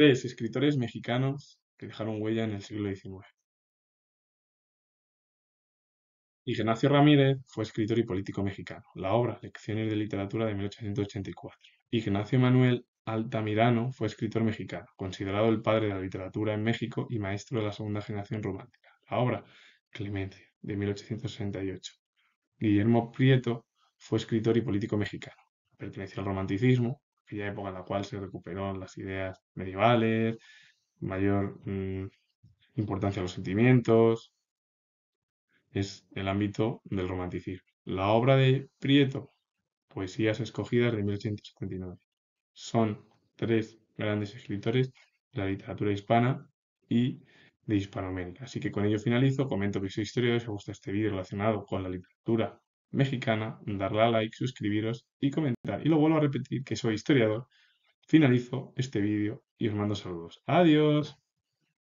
Tres escritores mexicanos que dejaron huella en el siglo XIX. Ignacio Ramírez fue escritor y político mexicano. La obra Lecciones de Literatura de 1884. Ignacio Manuel Altamirano fue escritor mexicano, considerado el padre de la literatura en México y maestro de la segunda generación romántica. La obra Clemencia de 1868. Guillermo Prieto fue escritor y político mexicano. Perteneció al romanticismo, aquella época en la cual se recuperaron las ideas medievales, mayor mm, importancia a los sentimientos, es el ámbito del romanticismo. La obra de Prieto, Poesías escogidas de 1859. Son tres grandes escritores de la literatura hispana y de Hispanoamérica. Así que con ello finalizo, comento que soy historia, si os gusta este vídeo relacionado con la literatura mexicana, darle a like, suscribiros y comentar. Y lo vuelvo a repetir que soy historiador. Finalizo este vídeo y os mando saludos. Adiós.